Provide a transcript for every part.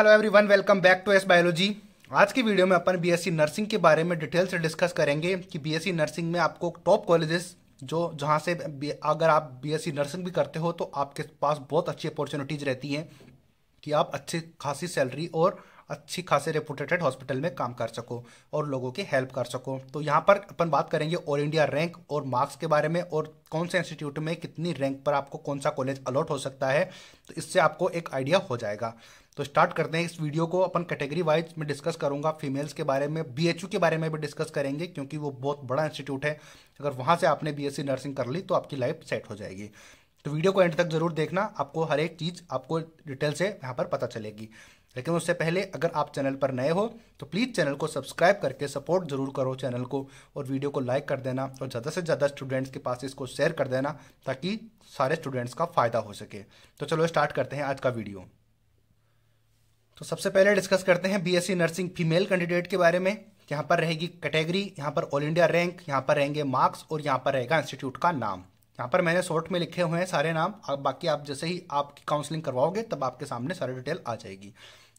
hello everyone welcome back to S biology आज की video में अपन बीएससी नर्सिंग के बारे में डिटेल से डिस्कस करेंगे कि बीएससी नर्सिंग में आपको टॉप कॉलेजेस जो जहां से अगर आप बीएससी नर्सिंग भी करते हो तो आपके पास बहुत अच्छी अपॉर्चुनिटीज रहती हैं कि आप अच्छी खासी सैलरी और अच्छी खासी रेपुटेटेड हॉस्पिटल में काम कर सको और लोगों की हेल्प कर सको तो यहाँ पर अपन बात करेंगे ऑल इंडिया रैंक और मार्क्स के बारे में और कौन से इंस्टीट्यूट में कितनी रैंक पर आपको कौन सा कॉलेज अलॉट हो सकता है तो इससे आपको एक आइडिया हो जाएगा तो स्टार्ट करते हैं इस वीडियो को अपन कैटेगरी वाइज में डिस्कस करूंगा फीमेल्स के बारे में बी के बारे में भी डिस्कस करेंगे क्योंकि वो बहुत बड़ा इंस्टीट्यूट है अगर वहाँ से आपने बी नर्सिंग कर ली तो आपकी लाइफ सेट हो जाएगी तो वीडियो को एंड तक जरूर देखना आपको हर एक चीज़ आपको डिटेल से यहाँ पर पता चलेगी लेकिन उससे पहले अगर आप चैनल पर नए हो तो प्लीज़ चैनल को सब्सक्राइब करके सपोर्ट ज़रूर करो चैनल को और वीडियो को लाइक कर देना और ज़्यादा से ज़्यादा स्टूडेंट्स के पास इसको शेयर कर देना ताकि सारे स्टूडेंट्स का फ़ायदा हो सके तो चलो स्टार्ट करते हैं आज का वीडियो तो सबसे पहले डिस्कस करते हैं बी नर्सिंग फीमेल कैंडिडेट के बारे में यहाँ पर रहेगी कैटेगरी यहाँ पर ऑल इंडिया रैंक यहाँ पर रहेंगे मार्क्स और यहाँ पर रहेगा इंस्टीट्यूट का नाम यहाँ पर मैंने शॉर्ट में लिखे हुए हैं सारे नाम आप बाकी आप जैसे ही आपकी काउंसलिंग करवाओगे तब आपके सामने सारी डिटेल आ जाएगी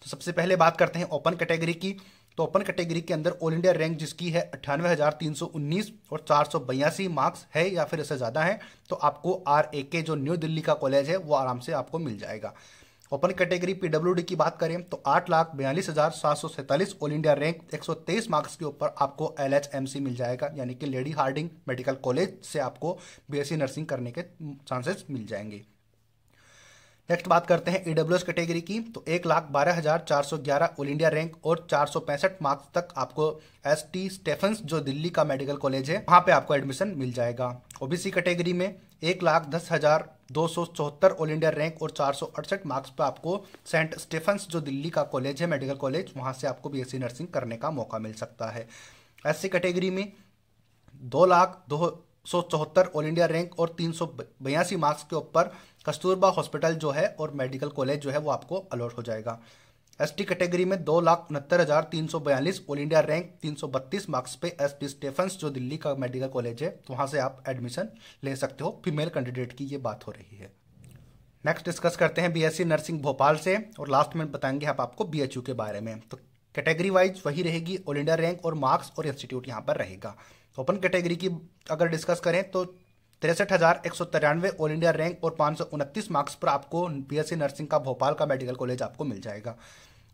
तो सबसे पहले बात करते हैं ओपन कैटेगरी की तो ओपन कैटेगरी के अंदर ऑल इंडिया रैंक जिसकी है अट्ठानवे हज़ार तीन सौ उन्नीस और चार सौ बयासी मार्क्स है या फिर इससे ज़्यादा है तो आपको आर ए के जो न्यू दिल्ली का कॉलेज है वो आराम से आपको मिल जाएगा ओपन कैटेगरी पीडब्ल्यू की बात करें तो आठ लाख बयालीस हजार सात सौ सैंतालीस ऑल इंडिया रैंक एक सौ तेईस मार्क्स के ऊपर आपको एल एच एम सी मिल जाएगा यानी कि लेडी हार्डिंग मेडिकल कॉलेज से आपको बी एस सी नर्सिंग करने के चांसेस मिल जाएंगे नेक्स्ट बात करते हैं ईडब्ल्यू एस कैटेगरी की तो एक लाख बारह हज़ार चार सौ ग्यारह ऑल इंडिया रैंक और चार सौ पैंसठ मार्क्स तक आपको एस टी स्टेफन जो दिल्ली का मेडिकल कॉलेज है वहां पे आपको एडमिशन मिल जाएगा ओबीसी कैटेगरी में एक लाख दस हज़ार दो सौ चौहत्तर ऑल इंडिया रैंक और चार सौ अड़सठ मार्क्स पर आपको सेंट स्टीफन्स जो दिल्ली का कॉलेज है मेडिकल कॉलेज वहाँ से आपको बीएससी नर्सिंग करने का मौका मिल सकता है एस कैटेगरी में दो लाख दो सौ चौहत्तर ऑल इंडिया रैंक और तीन सौ बयासी मार्क्स के ऊपर कस्तूरबा हॉस्पिटल जो है और मेडिकल कॉलेज जो है वो आपको अलॉट हो जाएगा एसटी कैटेगरी में दो लाख उनहत्तर हजार तीन सौ बयालीस ऑल इंडिया रैंक तीन सौ बत्तीस मार्क्स पे एस पी स्टेफन्स जो दिल्ली का मेडिकल कॉलेज है तो वहाँ से आप एडमिशन ले सकते हो फीमेल कैंडिडेट की ये बात हो रही है नेक्स्ट डिस्कस करते हैं बीएससी नर्सिंग भोपाल से और लास्ट में बताएंगे आप आपको बीएचयू के बारे में तो कैटेगरी वाइज वही रहेगी ऑल इंडिया रैंक और मार्क्स और इंस्टीट्यूट यहाँ पर रहेगा ओपन कैटेगरी की अगर डिस्कस करें तो तिरसठ हज़ार एक सौ तिरानवे ऑल इंडिया रैंक और पाँच सौ उनतीस मार्क्स पर आपको बीएससी नर्सिंग का भोपाल का मेडिकल कॉलेज आपको मिल जाएगा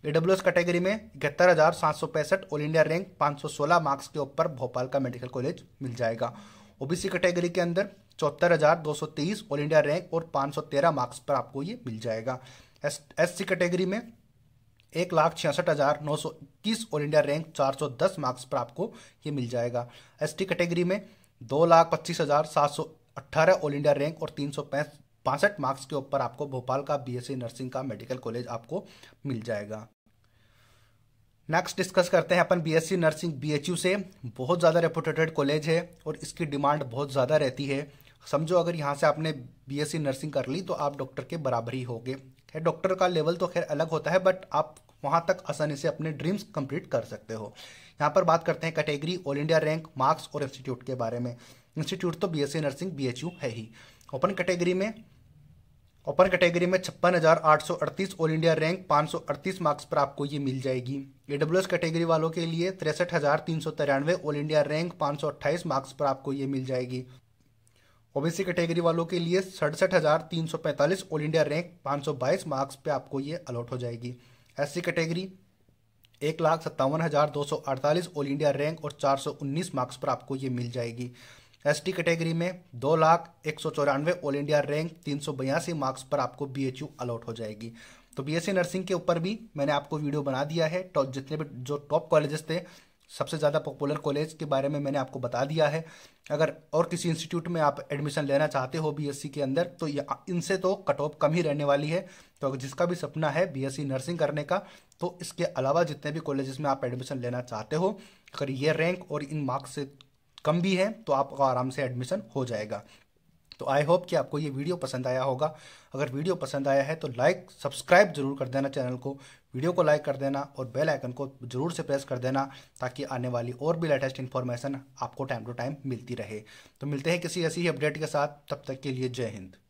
एडब्ल्यू एस कैटेगरी में इकहत्तर हज़ार सात सौ पैंसठ ऑल इंडिया रैंक पाँच सौ सोलह मार्क्स के ऊपर भोपाल का मेडिकल कॉलेज मिल जाएगा ओबीसी कैटेगरी के अंदर चौहत्तर हज़ार दो सौ तेईस ऑल इंडिया रैंक और पाँच सौ तेरह मार्क्स पर आपको ये मिल जाएगा एस एस सी कैटेगरी में एक लाख छियासठ हज़ार नौ सौ इक्कीस ऑल इंडिया रैंक चार सौ दस मार्क्स पर आपको ये मिल जाएगा एस टी कैटेगरी में दो लाख पच्चीस हज़ार सात सौ अट्ठारह ऑल इंडिया रैंक और तीन सौ पैंसठ मार्क्स के ऊपर आपको भोपाल का बीएससी नर्सिंग e का मेडिकल कॉलेज आपको मिल जाएगा नेक्स्ट डिस्कस करते हैं अपन बीएससी नर्सिंग बीएचयू से बहुत ज़्यादा रेपुटेटेड कॉलेज है और इसकी डिमांड बहुत ज़्यादा रहती है समझो अगर यहाँ से आपने बीएससी नर्सिंग कर ली तो आप डॉक्टर के बराबर ही होगे खैर डॉक्टर का लेवल तो खैर अलग होता है बट आप वहाँ तक आसानी से अपने ड्रीम्स कंप्लीट कर सकते हो यहाँ पर बात करते हैं category all India rank marks और इंस्टीट्यूट के बारे में इंस्टीट्यूट तो बी नर्सिंग बी है ही ओपन कैटेगरी में ओपन कैटेगरी में छप्पन हज़ार आठ सौ अड़तीस ऑल इंडिया रैंक पाँच सौ अड़तीस मार्क्स पर आपको ये मिल जाएगी ए एस कैटेगरी वालों के लिए तिरसठ हज़ार तीन सौ तिरानवे ऑल इंडिया रैंक पाँच सौ अट्ठाईस मार्क्स पर आपको ये मिल जाएगी ओबीसी कैटेगरी वालों के लिए सड़सठ हज़ार तीन सौ पैंतालीस ऑल इंडिया रैंक पाँच सौ बाईस मार्क्स पर आपको ये अलॉट हो जाएगी एस सी कैटेगरी एक लाख सत्तावन हज़ार दो सौ अड़तालीस ऑल इंडिया रैंक और चार सौ उन्नीस मार्क्स पर आपको ये मिल जाएगी एस कैटेगरी में दो लाख एक सौ चौरानवे ऑल इंडिया रैंक तीन सौ बयासी मार्क्स पर आपको बी एच यू अलॉट हो जाएगी तो बी एस सी नर्सिंग के ऊपर भी मैंने आपको वीडियो बना दिया है तो जितने भी जो टॉप कॉलेजेस थे सबसे ज़्यादा पॉपुलर कॉलेज के बारे में मैंने आपको बता दिया है अगर और किसी इंस्टीट्यूट में आप एडमिशन लेना चाहते हो बीएससी के अंदर तो इनसे तो कट ऑफ कम ही रहने वाली है तो अगर जिसका भी सपना है बीएससी नर्सिंग करने का तो इसके अलावा जितने भी कॉलेजेस में आप एडमिशन लेना चाहते हो अगर ये रैंक और इन मार्क्स से कम भी है तो आपका आराम से एडमिशन हो जाएगा तो आई होप कि आपको ये वीडियो पसंद आया होगा अगर वीडियो पसंद आया है तो लाइक सब्सक्राइब जरूर कर देना चैनल को वीडियो को लाइक कर देना और बेल आइकन को जरूर से प्रेस कर देना ताकि आने वाली और भी लेटेस्ट इन्फॉर्मेशन आपको टाइम टू टाइम मिलती रहे तो मिलते हैं किसी ऐसी ही अपडेट के साथ तब तक के लिए जय हिंद